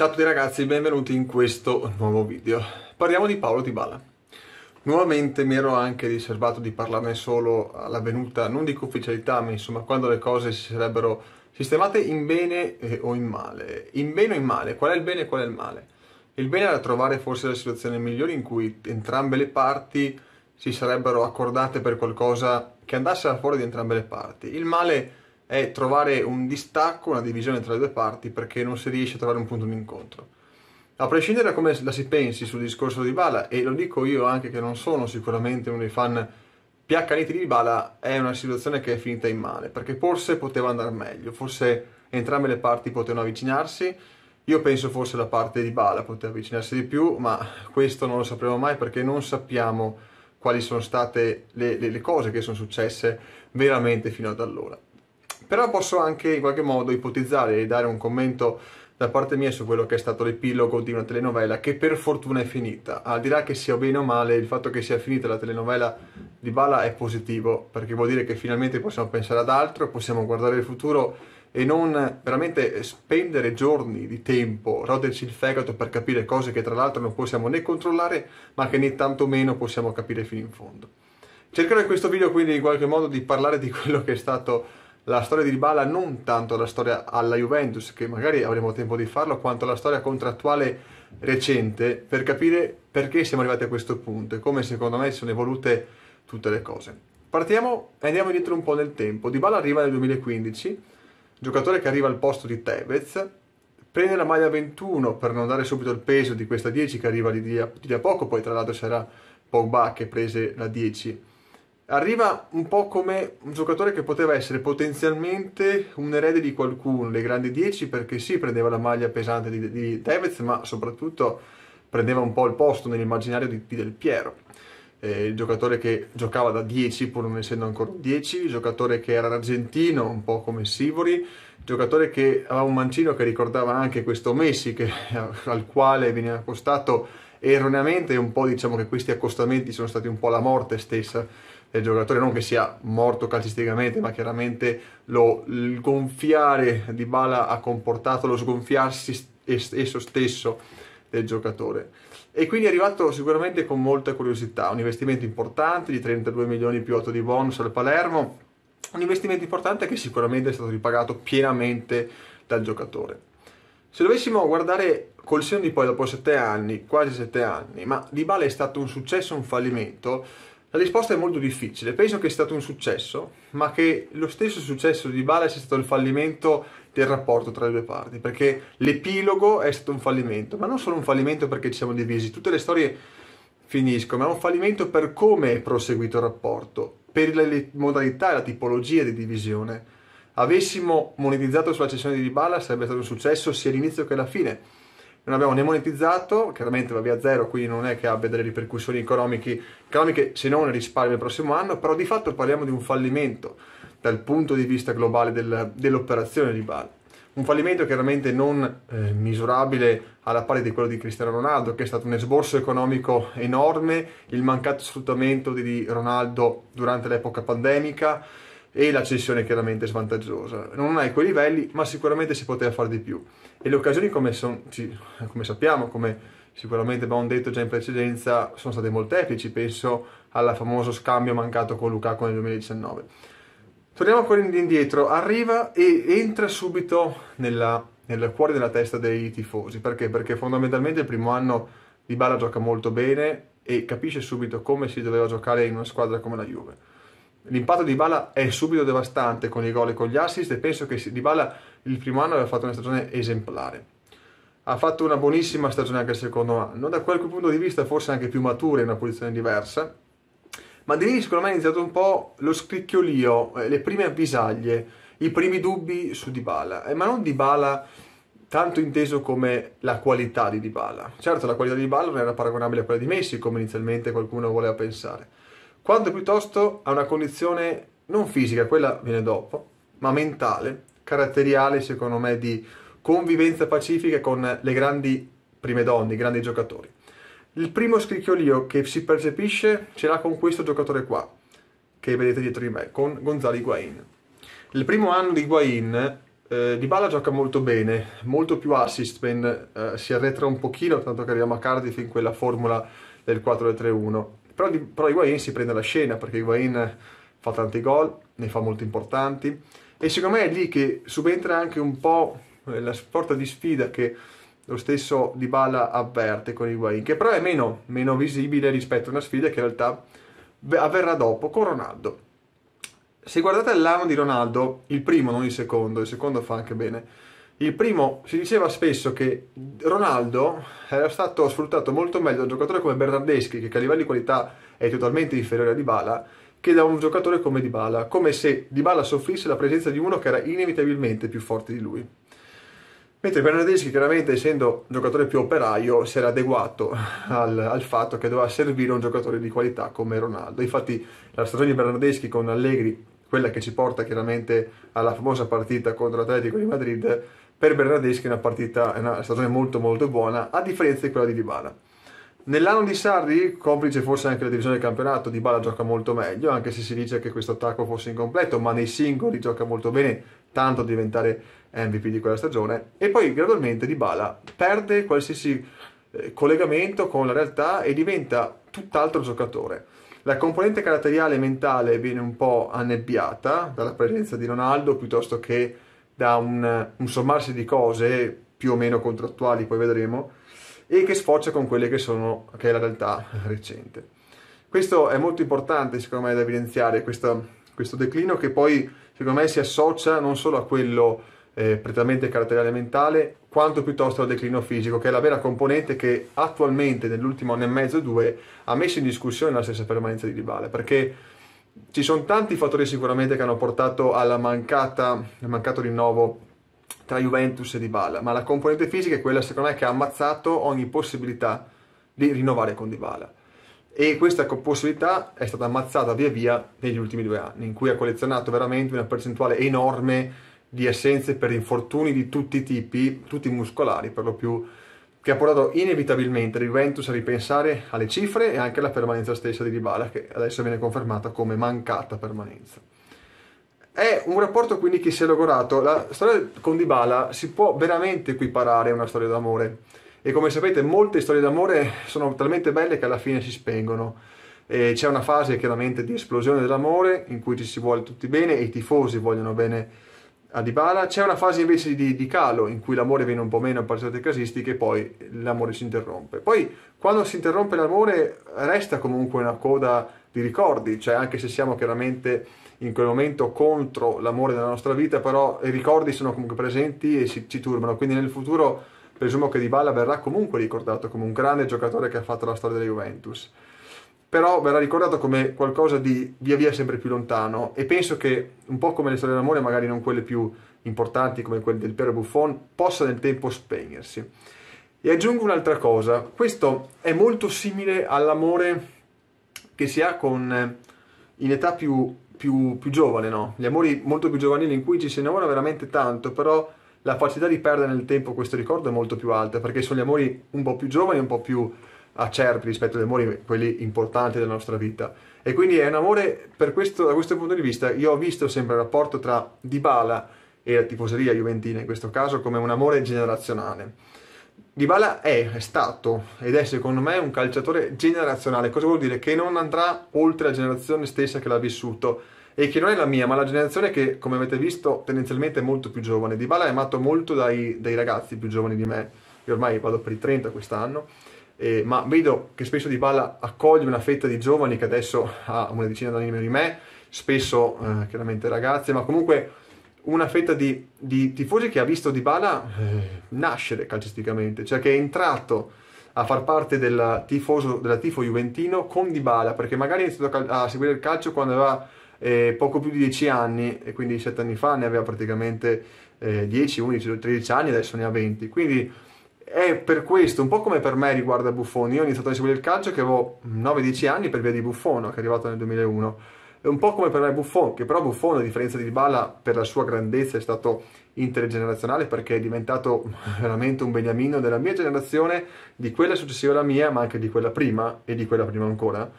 Ciao a tutti ragazzi, benvenuti in questo nuovo video. Parliamo di Paolo Di Bala. Nuovamente mi ero anche riservato di parlarne solo alla venuta, non dico ufficialità, ma insomma quando le cose si sarebbero sistemate in bene eh, o in male. In bene o in male? Qual è il bene e qual è il male? Il bene era trovare forse la situazione migliore in cui entrambe le parti si sarebbero accordate per qualcosa che andasse al fuori di entrambe le parti. Il male è è trovare un distacco, una divisione tra le due parti perché non si riesce a trovare un punto di incontro. A prescindere da come la si pensi sul discorso di Bala, e lo dico io anche che non sono sicuramente uno dei fan più accaniti di Bala, è una situazione che è finita in male, perché forse poteva andare meglio, forse entrambe le parti potevano avvicinarsi, io penso forse la parte di Bala poteva avvicinarsi di più, ma questo non lo sapremo mai perché non sappiamo quali sono state le, le, le cose che sono successe veramente fino ad allora però posso anche in qualche modo ipotizzare e dare un commento da parte mia su quello che è stato l'epilogo di una telenovela che per fortuna è finita. Al di là che sia bene o male, il fatto che sia finita la telenovela di Bala è positivo, perché vuol dire che finalmente possiamo pensare ad altro, possiamo guardare il futuro e non veramente spendere giorni di tempo, roderci il fegato per capire cose che tra l'altro non possiamo né controllare, ma che né tantomeno possiamo capire fino in fondo. Cercherò in questo video quindi in qualche modo di parlare di quello che è stato la storia di Dybala non tanto la storia alla Juventus, che magari avremo tempo di farlo, quanto la storia contrattuale recente per capire perché siamo arrivati a questo punto e come secondo me sono evolute tutte le cose. Partiamo e andiamo indietro un po' nel tempo. Dybala arriva nel 2015, giocatore che arriva al posto di Tevez, prende la maglia 21 per non dare subito il peso di questa 10 che arriva di lì a, poco, poi tra l'altro sarà Pogba che prese la 10 Arriva un po' come un giocatore che poteva essere potenzialmente un erede di qualcuno, le grandi 10, perché sì, prendeva la maglia pesante di, di Tevez, ma soprattutto prendeva un po' il posto nell'immaginario di, di Del Piero. Eh, il giocatore che giocava da 10 pur non essendo ancora 10, il giocatore che era argentino, un po' come Sivori, il giocatore che aveva un mancino che ricordava anche questo Messi, che, eh, al quale veniva accostato erroneamente, un po' diciamo che questi accostamenti sono stati un po' la morte stessa del giocatore, non che sia morto calcisticamente, ma chiaramente lo, il gonfiare di Bala ha comportato lo sgonfiarsi esso stesso del giocatore. E quindi è arrivato sicuramente con molta curiosità, un investimento importante di 32 milioni più 8 di bonus al Palermo, un investimento importante che sicuramente è stato ripagato pienamente dal giocatore. Se dovessimo guardare col senno di poi dopo 7 anni, quasi 7 anni, ma Di Bale è stato un successo, un fallimento, la risposta è molto difficile, penso che sia stato un successo, ma che lo stesso successo di Dybala sia stato il fallimento del rapporto tra le due parti, perché l'epilogo è stato un fallimento, ma non solo un fallimento perché ci siamo divisi, tutte le storie finiscono, ma è un fallimento per come è proseguito il rapporto, per le modalità e la tipologia di divisione. Avessimo monetizzato sulla cessione di Dybala sarebbe stato un successo sia all'inizio che alla fine, non abbiamo né monetizzato, chiaramente va via zero, quindi non è che abbia delle ripercussioni economiche, economiche se non risparmio il prossimo anno, però di fatto parliamo di un fallimento dal punto di vista globale del, dell'operazione di Bale. Un fallimento chiaramente non eh, misurabile alla pari di quello di Cristiano Ronaldo, che è stato un esborso economico enorme, il mancato sfruttamento di Ronaldo durante l'epoca pandemica, e la cessione chiaramente svantaggiosa. Non hai quei livelli, ma sicuramente si poteva fare di più. E le occasioni, come, son, ci, come sappiamo, come sicuramente abbiamo detto già in precedenza, sono state molteplici. Penso al famoso scambio mancato con Lukaku nel 2019. Torniamo ancora indietro, arriva e entra subito nella, nel cuore della testa dei tifosi. Perché? Perché fondamentalmente il primo anno di Bala gioca molto bene e capisce subito come si doveva giocare in una squadra come la Juve L'impatto di Bala è subito devastante con i gol e con gli assist e penso che Di Bala il primo anno abbia fatto una stagione esemplare. Ha fatto una buonissima stagione anche il secondo anno, da qualche punto di vista forse anche più matura in una posizione diversa, ma di lì secondo me è iniziato un po' lo scricchiolio, eh, le prime avvisaglie, i primi dubbi su Dybala, eh, ma non Dybala tanto inteso come la qualità di Dybala. Certo la qualità di Dybala non era paragonabile a quella di Messi come inizialmente qualcuno voleva pensare, quanto piuttosto a una condizione non fisica, quella viene dopo, ma mentale, caratteriale secondo me di convivenza pacifica con le grandi prime donne, i grandi giocatori. Il primo scricchiolio che si percepisce ce l'ha con questo giocatore qua, che vedete dietro di me, con Gonzalo Higuain. Il primo anno di Higuain, eh, Dybala gioca molto bene, molto più assist, ben, eh, si arretra un pochino, tanto che arriviamo a Cardiff in quella formula del 4-3-1 però, di, però Higuain si prende la scena perché Higuain fa tanti gol, ne fa molto importanti e secondo me è lì che subentra anche un po' eh, la sorta di sfida che lo stesso Dybala avverte con Higuain, che però è meno, meno visibile rispetto a una sfida che in realtà avverrà dopo con Ronaldo. Se guardate l'anno di Ronaldo, il primo, non il secondo, il secondo fa anche bene, il primo, si diceva spesso che Ronaldo era stato sfruttato molto meglio da un giocatore come Bernardeschi, che a livello di qualità è totalmente inferiore a Dybala, che da un giocatore come Dybala, come se Dybala soffrisse la presenza di uno che era inevitabilmente più forte di lui. Mentre Bernardeschi, chiaramente essendo un giocatore più operaio, si era adeguato al, al, fatto che doveva servire un giocatore di qualità come Ronaldo. Infatti la stagione di Bernardeschi con Allegri, quella che ci porta chiaramente alla famosa partita contro l'Atletico di Madrid, per Bernardeschi è una partita, è una stagione molto molto buona, a differenza di quella di Dybala. Nell'anno di Sarri, complice forse anche la divisione del campionato, Dybala gioca molto meglio, anche se si dice che questo attacco fosse incompleto, ma nei singoli gioca molto bene, tanto a diventare MVP di quella stagione. E poi gradualmente Dybala perde qualsiasi eh, collegamento con la realtà e diventa tutt'altro giocatore. La componente caratteriale e mentale viene un po' annebbiata dalla presenza di Ronaldo piuttosto che da un, un sommarsi di cose più o meno contrattuali, poi vedremo, e che sfocia con quelle che sono, che è la realtà recente. Questo è molto importante secondo me da evidenziare, questa, questo declino che poi secondo me si associa non solo a quello eh, prettamente caratteriale mentale, quanto piuttosto al declino fisico, che è la vera componente che attualmente nell'ultimo anno e mezzo due ha messo in discussione la stessa permanenza di Dybala, perché ci sono tanti fattori sicuramente che hanno portato alla mancata, al mancato rinnovo tra Juventus e Dybala, ma la componente fisica è quella secondo me che ha ammazzato ogni possibilità di rinnovare con Dybala. E questa possibilità è stata ammazzata via via negli ultimi due anni, in cui ha collezionato veramente una percentuale enorme di assenze per infortuni di tutti i tipi, tutti muscolari per lo più, che ha portato inevitabilmente Juventus a ripensare alle cifre e anche alla permanenza stessa di Dybala, che adesso viene confermata come mancata permanenza. È un rapporto quindi che si è logorato. La storia con Dybala si può veramente equiparare a una storia d'amore. E come sapete, molte storie d'amore sono talmente belle che alla fine si spengono. E c'è una fase chiaramente di esplosione dell'amore in cui ci si vuole tutti bene e i tifosi vogliono bene a Dybala. C'è una fase invece di, di, calo in cui l'amore viene un po' meno a partite casistiche e poi l'amore si interrompe. Poi quando si interrompe l'amore resta comunque una coda di ricordi, cioè anche se siamo chiaramente in quel momento contro l'amore della nostra vita, però i ricordi sono comunque presenti e si, ci turbano, quindi nel futuro presumo che Dybala verrà comunque ricordato come un grande giocatore che ha fatto la storia della Juventus però verrà ricordato come qualcosa di via via sempre più lontano e penso che un po' come le storie d'amore, magari non quelle più importanti come quelle del Piero Buffon, possa nel tempo spegnersi. E aggiungo un'altra cosa, questo è molto simile all'amore che si ha con, eh, in età più, più, più giovane, no? Gli amori molto più giovanili in cui ci si innamora veramente tanto, però la facilità di perdere nel tempo questo ricordo è molto più alta, perché sono gli amori un po' più giovani, un po' più acerbi rispetto agli amori, quelli importanti della nostra vita. E quindi è un amore, questo, da questo punto di vista, io ho visto sempre il rapporto tra Dybala e la tifoseria juventina, in questo caso, come un amore generazionale. Dybala è, è stato ed è secondo me un calciatore generazionale. Cosa vuol dire? Che non andrà oltre la generazione stessa che l'ha vissuto e che non è la mia, ma la generazione che, come avete visto, tendenzialmente è molto più giovane. Dybala è amato molto dai, dai ragazzi più giovani di me. Io ormai vado per i 30 quest'anno eh, ma vedo che spesso Di Balla accoglie una fetta di giovani che adesso ha una decina d'anni meno di me, spesso eh, chiaramente ragazze, ma comunque una fetta di, di tifosi che ha visto Di Balla eh, nascere calcisticamente, cioè che è entrato a far parte del tifoso, della tifo juventino con Di Bala, perché magari ha iniziato a seguire il calcio quando aveva eh, poco più di 10 anni, e quindi 7 anni fa ne aveva praticamente eh, 10, 11, 13 anni, adesso ne ha 20. Quindi è per questo, un po' come per me riguarda Buffon, io ho iniziato a seguire il calcio che avevo 9-10 anni per via di Buffon, che è arrivato nel 2001. È un po' come per me Buffon, che però Buffon, a differenza di Dybala, per la sua grandezza è stato intergenerazionale perché è diventato veramente un beniamino della mia generazione, di quella successiva alla mia, ma anche di quella prima e di quella prima ancora.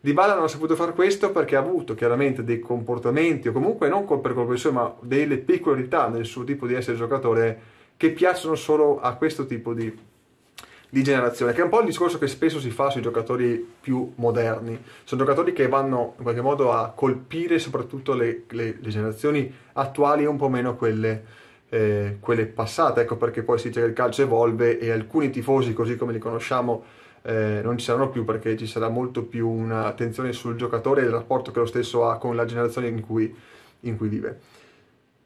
Dybala non ha saputo fare questo perché ha avuto chiaramente dei comportamenti, o comunque non per colpa sua, ma delle peculiarità nel suo tipo di essere giocatore che piacciono solo a questo tipo di, di generazione, che è un po' il discorso che spesso si fa sui giocatori più moderni. Sono giocatori che vanno in qualche modo a colpire soprattutto le, le, le generazioni attuali e un po' meno quelle... Eh, quelle passate, ecco perché poi si dice che il calcio evolve e alcuni tifosi, così come li conosciamo, eh, non ci saranno più perché ci sarà molto più un'attenzione sul giocatore e il rapporto che lo stesso ha con la generazione in cui, in cui vive.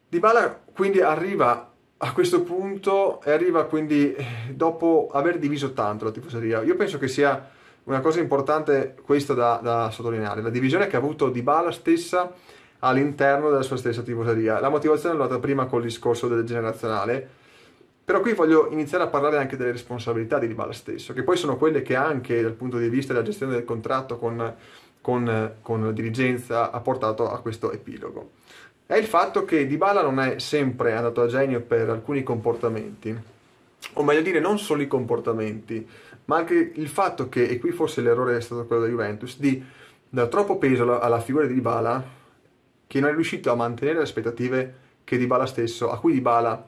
Dybala quindi arriva a questo punto arriva quindi dopo aver diviso tanto la tifoseria. Io penso che sia una cosa importante questa da, da sottolineare, la divisione che ha avuto Di Bala stessa all'interno della sua stessa tifoseria. La motivazione l'ho data prima col discorso del generazionale, però qui voglio iniziare a parlare anche delle responsabilità di Di Bala stesso, che poi sono quelle che anche dal punto di vista della gestione del contratto con, con, con la dirigenza ha portato a questo epilogo è il fatto che Dybala non è sempre andato a genio per alcuni comportamenti, o meglio dire non solo i comportamenti, ma anche il fatto che, e qui forse l'errore è stato quello della Juventus, di dare troppo peso alla figura di Dybala che non è riuscito a mantenere le aspettative che Dybala stesso, a cui Dybala,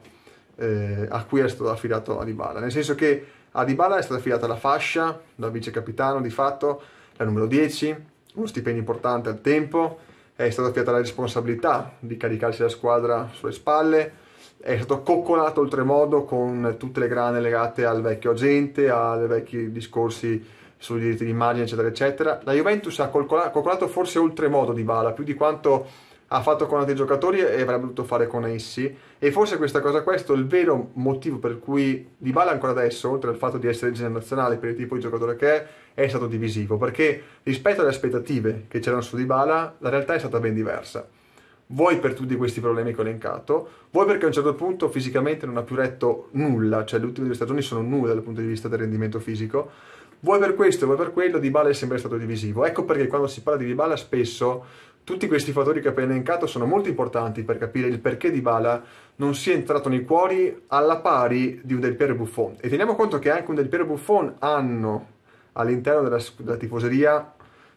eh, a cui era stato affidato a Dybala, nel senso che a Dybala è stata affidata la fascia da vice capitano di fatto, la numero 10, uno stipendio importante al tempo, è stata affidata la responsabilità di caricarsi la squadra sulle spalle, è stato coccolato oltremodo con tutte le grane legate al vecchio agente, ai vecchi discorsi sui diritti di immagine, eccetera, eccetera. La Juventus ha coccolato forse oltremodo Di Bala, più di quanto ha fatto con altri giocatori e avrebbe dovuto fare con essi e forse questa cosa qua è il vero motivo per cui Dybala ancora adesso oltre al fatto di essere generazionale per il tipo di giocatore che è è stato divisivo perché rispetto alle aspettative che c'erano su Dybala la realtà è stata ben diversa vuoi per tutti questi problemi che ho elencato vuoi perché a un certo punto fisicamente non ha più retto nulla cioè le ultime due stagioni sono nulla dal punto di vista del rendimento fisico vuoi per questo vuoi per quello Dybala è sempre stato divisivo ecco perché quando si parla di Dybala spesso tutti questi fattori che ho appena elencato sono molto importanti per capire il perché Dybala non sia entrato nei cuori alla pari di un Del Piero Buffon. E teniamo conto che anche un Del Piero Buffon hanno all'interno della, della tifoseria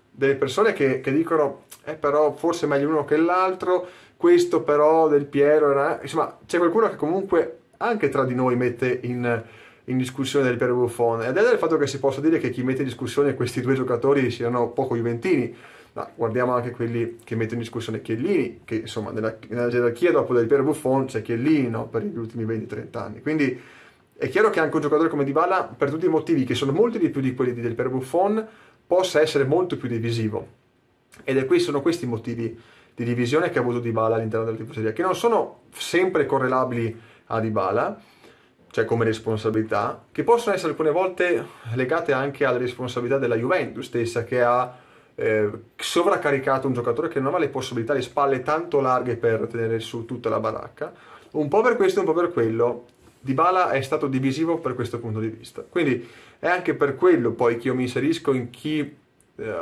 delle persone che, che, dicono eh però forse meglio uno che l'altro, questo però Del Piero, insomma c'è qualcuno che comunque anche tra di noi mette in, in discussione Del Piero Buffon. E al di del fatto che si possa dire che chi mette in discussione questi due giocatori siano poco juventini, ma guardiamo anche quelli che mettono in discussione Chiellini, che insomma nella, nella gerarchia dopo del Piero Buffon c'è Chiellini no? per gli ultimi 20-30 anni. Quindi è chiaro che anche un giocatore come Dybala, per tutti i motivi che sono molti di più di quelli del Piero Buffon, possa essere molto più divisivo. Ed è qui, sono questi i motivi di divisione che ha avuto Dybala all'interno della tifoseria, che non sono sempre correlabili a Dybala, cioè come responsabilità, che possono essere alcune volte legate anche alla responsabilità della Juventus stessa, che ha eh, sovraccaricato un giocatore che non aveva le possibilità, le spalle tanto larghe per tenere su tutta la baracca. Un po' per questo, e un po' per quello. Dybala è stato divisivo per questo punto di vista. Quindi è anche per quello poi che io mi inserisco in chi... Eh,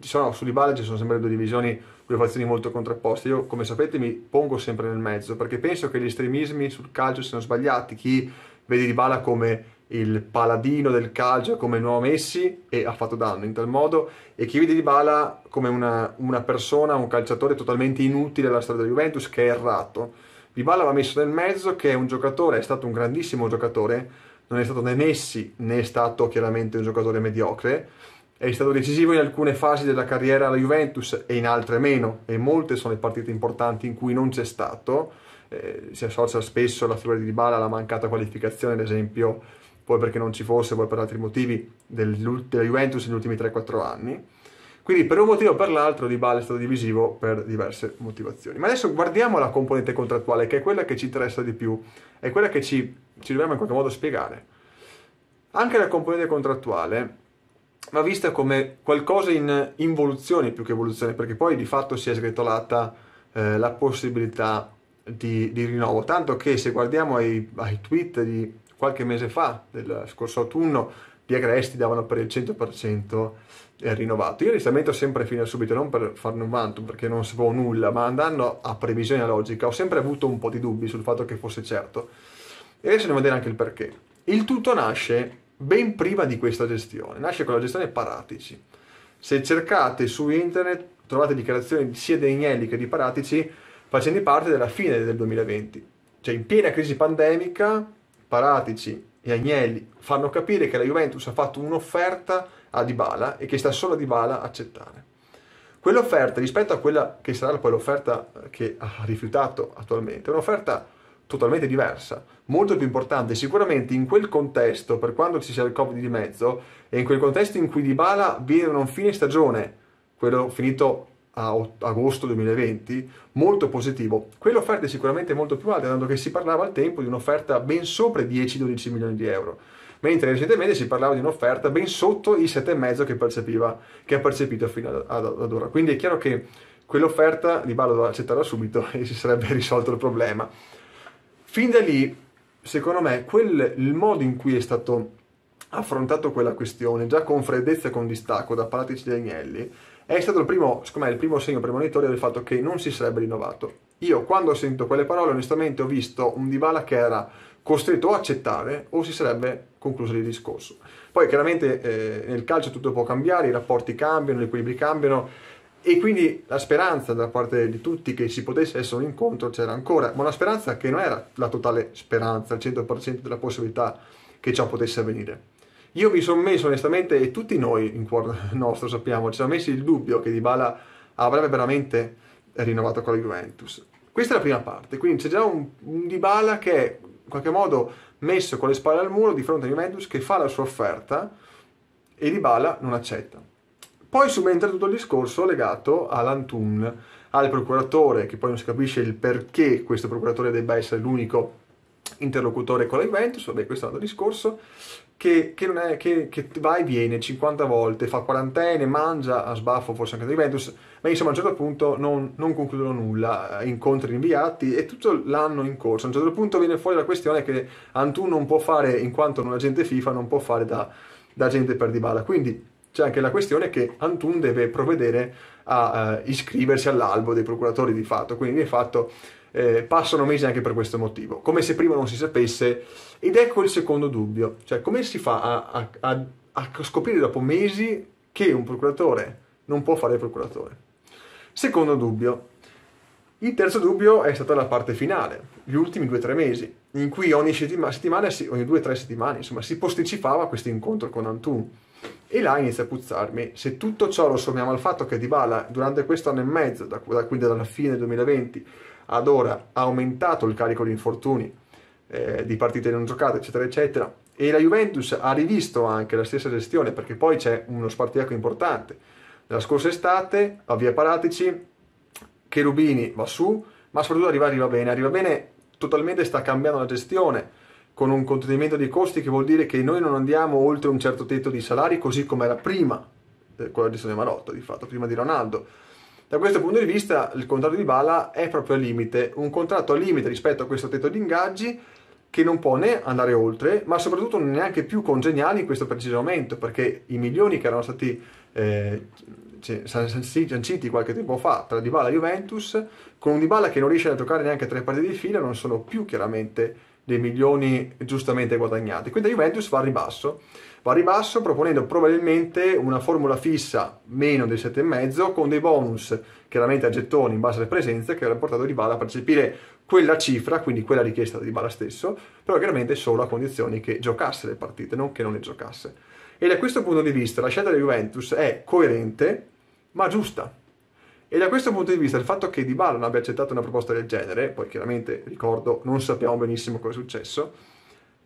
sono, su Dybala ci sono sempre due divisioni, due fazioni molto contrapposte. Io, come sapete, mi pongo sempre nel mezzo perché penso che gli estremismi sul calcio siano sbagliati. Chi vede Dybala come il paladino del calcio come nuovo Messi e ha fatto danno in tal modo e chi vede Dybala come una, una, persona, un calciatore totalmente inutile alla storia della Juventus che è errato Dybala va messo nel mezzo che è un giocatore, è stato un grandissimo giocatore non è stato né Messi né è stato chiaramente un giocatore mediocre è stato decisivo in alcune fasi della carriera alla Juventus e in altre meno e molte sono le partite importanti in cui non c'è stato eh, si associa spesso la figura di Dybala alla mancata qualificazione ad esempio poi perché non ci fosse, poi per altri motivi, della Juventus negli ultimi 3-4 anni. Quindi per un motivo o per l'altro Di Bale è stato divisivo per diverse motivazioni. Ma adesso guardiamo la componente contrattuale, che è quella che ci interessa di più, è quella che ci, ci dobbiamo in qualche modo spiegare. Anche la componente contrattuale va vista come qualcosa in involuzione più che evoluzione, perché poi di fatto si è sgretolata eh, la possibilità di, di, rinnovo. Tanto che se guardiamo ai, ai tweet di qualche mese fa, del scorso autunno, gli agresti davano per il 100% eh, rinnovato. Io li sempre fino a subito, non per farne un vantum, perché non sapevo nulla, ma andando a previsione logica ho sempre avuto un po' di dubbi sul fatto che fosse certo. E adesso andiamo a vedere anche il perché. Il tutto nasce ben prima di questa gestione, nasce con la gestione Paratici. Se cercate su internet trovate dichiarazioni sia di Agnelli che di Paratici facendo parte della fine del 2020. Cioè in piena crisi pandemica Paratici e Agnelli fanno capire che la Juventus ha fatto un'offerta a Dybala e che sta solo a Dybala accettare. Quell'offerta rispetto a quella che sarà poi l'offerta che ha rifiutato attualmente è un'offerta totalmente diversa, molto più importante. Sicuramente in quel contesto, per quando ci sia il Covid di mezzo, e in quel contesto in cui Dybala viene un fine stagione, quello finito a agosto 2020, molto positivo. Quelle offerte sicuramente molto più alte, dato che si parlava al tempo di un'offerta ben sopra i 10-12 milioni di euro, mentre recentemente si parlava di un'offerta ben sotto i 7,5 che, percepiva, che ha percepito fino ad, ad, ad ora. Quindi è chiaro che quell'offerta di Ballo doveva accettarla subito e si sarebbe risolto il problema. Fin da lì, secondo me, quel, il modo in cui è stato affrontato quella questione, già con freddezza e con distacco da Palatici e Agnelli, è stato il primo, secondo me, il primo segno premonitorio del fatto che non si sarebbe rinnovato. Io quando ho sentito quelle parole, onestamente, ho visto un Dybala che era costretto o accettare o si sarebbe concluso il discorso. Poi chiaramente eh, nel calcio tutto può cambiare, i rapporti cambiano, gli equilibri cambiano e quindi la speranza da parte di tutti che ci potesse essere un incontro c'era ancora, ma una speranza che non era la totale speranza, il 100% della possibilità che ciò potesse avvenire. Io mi sono messo onestamente, e tutti noi in cuor nostro sappiamo, ci siamo messi il dubbio che Dybala avrebbe veramente rinnovato con la Juventus. Questa è la prima parte, quindi c'è già un, un Dybala che è in qualche modo messo con le spalle al muro di fronte a Juventus che fa la sua offerta e Dybala non accetta. Poi subentra tutto il discorso legato all'Antun, al procuratore, che poi non si capisce il perché questo procuratore debba essere l'unico interlocutore con la Juventus, vabbè questo è un altro discorso, che, che, è, che, che, va e viene 50 volte, fa quarantene, mangia a sbaffo forse anche da Juventus, ma insomma a un certo punto non, non concludono nulla, eh, incontri rinviati e tutto l'anno in corso. A un certo punto viene fuori la questione che Antun non può fare, in quanto non agente FIFA, non può fare da, da agente per Dybala, quindi c'è anche la questione che Antun deve provvedere a uh, iscriversi all'albo dei procuratori di fatto, quindi di fatto eh, passano mesi anche per questo motivo, come se prima non si sapesse. Ed ecco il secondo dubbio, cioè come si fa a, a, a scoprire dopo mesi che un procuratore non può fare il procuratore? Secondo dubbio. Il terzo dubbio è stata la parte finale, gli ultimi due o tre mesi, in cui ogni settima, settimana, ogni due o tre settimane, insomma, si posticipava questo incontro con Antun. E là inizia a puzzarmi. Se tutto ciò lo sommiamo al fatto che Dybala durante questo anno e mezzo, da, da, quindi dalla fine del 2020 ad ora ha aumentato il carico di infortuni, eh, di partite non giocate, eccetera, eccetera. E la Juventus ha rivisto anche la stessa gestione, perché poi c'è uno spartiacco importante. La scorsa estate, a Via Paratici, Cherubini va su, ma soprattutto arriva, arriva bene. Arriva bene, totalmente sta cambiando la gestione con un contenimento dei costi che vuol dire che noi non andiamo oltre un certo tetto di salari così come era prima eh, con la gestione Marotta, di fatto, prima di Ronaldo da questo punto di vista il contratto di Bala è proprio al limite, un contratto al limite rispetto a questo tetto di ingaggi che non può né andare oltre, ma soprattutto non è neanche più congeniale in questo preciso momento, perché i milioni che erano stati eh, cioè, sanciti qualche tempo fa tra Dybala e Juventus, con un Dybala che non riesce a giocare neanche tre partite di fila, non sono più chiaramente dei milioni giustamente guadagnati. Quindi la Juventus va a ribasso, va a ribasso proponendo probabilmente una formula fissa meno del 7,5 con dei bonus chiaramente a gettoni in base alle presenze che avrebbe portato Dybala a percepire quella cifra, quindi quella richiesta di Dybala stesso, però chiaramente solo a condizioni che giocasse le partite, non che non le giocasse. E da questo punto di vista la scelta della Juventus è coerente ma giusta e da questo punto di vista il fatto che Dybala non abbia accettato una proposta del genere, poi chiaramente, ricordo, non sappiamo benissimo cosa è successo,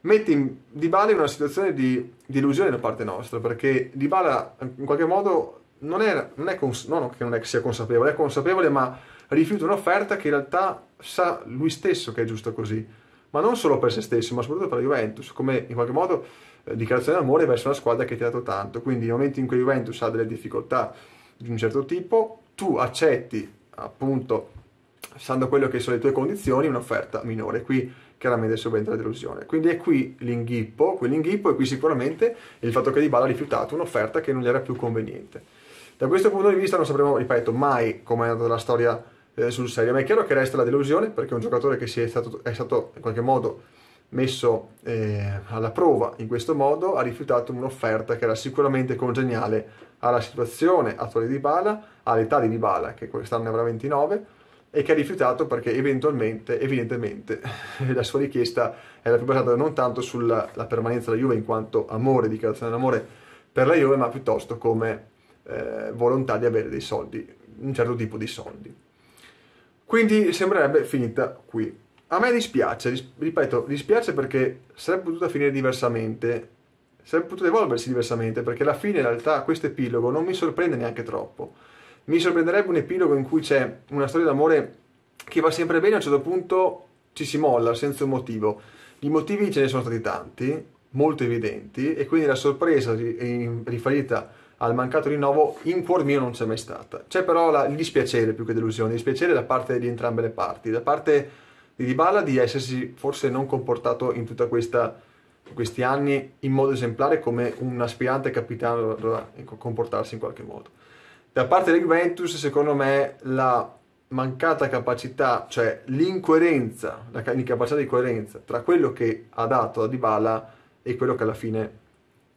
mette Dybala in una situazione di, di illusione da parte nostra, perché Dybala in qualche modo non è, non è cons- non che non è che sia consapevole, è consapevole ma rifiuta un'offerta che in realtà sa lui stesso che è giusto così, ma non solo per se stesso, ma soprattutto per la Juventus, come in qualche modo eh, dichiarazione d'amore verso una squadra che ti ha dato tanto, quindi nel momento in cui Juventus ha delle difficoltà di un certo tipo, tu accetti appunto, stando a quello che sono le tue condizioni, un'offerta minore. Qui chiaramente subentra la delusione. Quindi è qui l'inghippo, qui l'inghippo e qui sicuramente il fatto che Di Bala ha rifiutato un'offerta che non gli era più conveniente. Da questo punto di vista non sapremo, ripeto, mai come è andata la storia eh, sul serio, ma è chiaro che resta la delusione perché è un giocatore che è stato, è stato, in qualche modo messo eh, alla prova in questo modo ha rifiutato un'offerta che era sicuramente congeniale alla situazione attuale di Bala, all'età di Dybala, che quest'anno ne avrà 29, e che ha rifiutato perché eventualmente, evidentemente, la sua richiesta era più basata non tanto sulla permanenza della Juve in quanto amore, dichiarazione d'amore per la Juve, ma piuttosto come eh, volontà di avere dei soldi, un certo tipo di soldi. Quindi sembrerebbe finita qui. A me dispiace, ripeto, dispiace perché sarebbe potuta finire diversamente sarebbe potuto evolversi diversamente, perché alla fine in realtà questo epilogo non mi sorprende neanche troppo. Mi sorprenderebbe un epilogo in cui c'è una storia d'amore che va sempre bene, a un certo punto ci si molla senza un motivo. I motivi ce ne sono stati tanti, molto evidenti, e quindi la sorpresa riferita al mancato rinnovo in cuor mio non c'è mai stata. C'è però la, il dispiacere più che delusione, il dispiacere da parte di entrambe le parti, da parte di Dybala di essersi forse non comportato in tutta questa questi anni in modo esemplare come un aspirante capitano dovrà comportarsi in qualche modo. Da parte della Juventus, secondo me, la mancata capacità, cioè l'incoerenza, l'incapacità di coerenza tra quello che ha dato a Dybala e quello che alla fine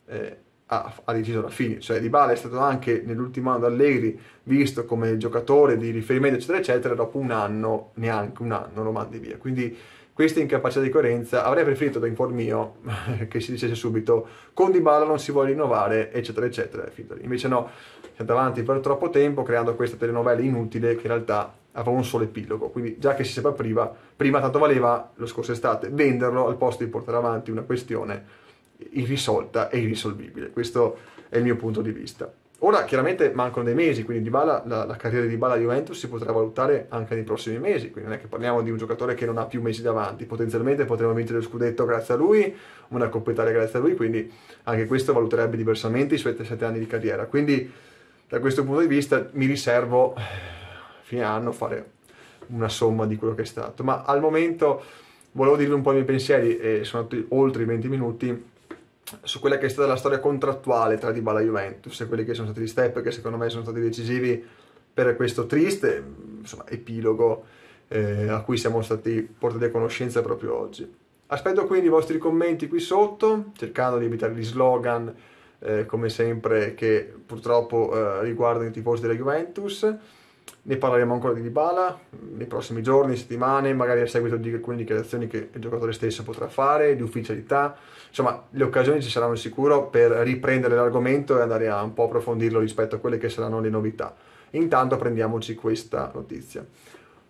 eh, ha, ha, deciso alla fine. Cioè Dybala è stato anche nell'ultimo anno da Allegri visto come giocatore di riferimento, eccetera, eccetera, dopo un anno, neanche un anno, lo mandi via. Quindi questa incapacità di coerenza avrei preferito da inform mio che si dicesse subito con Di Bala non si vuole rinnovare eccetera eccetera invece no si è andati avanti per troppo tempo creando questa telenovela inutile che in realtà aveva un solo epilogo quindi già che si sapeva prima, prima tanto valeva lo scorso estate venderlo al posto di portare avanti una questione irrisolta e irrisolvibile questo è il mio punto di vista Ora chiaramente mancano dei mesi, quindi Dybala, la, la, carriera di Bala Juventus si potrà valutare anche nei prossimi mesi, quindi non è che parliamo di un giocatore che non ha più mesi davanti, potenzialmente potremo vincere lo scudetto grazie a lui, una Coppa Italia grazie a lui, quindi anche questo valuterebbe diversamente i suoi 7 anni di carriera. Quindi da questo punto di vista mi riservo eh, fine anno fare una somma di quello che è stato, ma al momento volevo dirvi un po' i miei pensieri e sono oltre i 20 minuti su quella che è stata la storia contrattuale tra Dybala e Juventus e quelli che sono stati gli step che secondo me sono stati decisivi per questo triste insomma, epilogo eh, a cui siamo stati portati a conoscenza proprio oggi. Aspetto quindi i vostri commenti qui sotto, cercando di evitare gli slogan eh, come sempre che purtroppo eh, riguardano i tifosi della Juventus. Ne parleremo ancora di Dybala nei prossimi giorni, settimane, magari a seguito di alcune dichiarazioni che il giocatore stesso potrà fare, di ufficialità. Insomma, le occasioni ci saranno sicuro per riprendere l'argomento e andare a un po' approfondirlo rispetto a quelle che saranno le novità. Intanto prendiamoci questa notizia.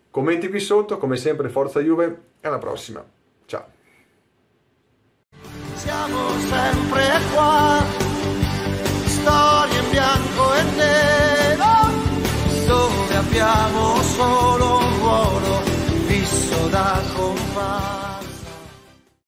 Commenti qui sotto, come sempre Forza Juve e alla prossima. Ciao. Siamo sempre qua, storie in bianco e nero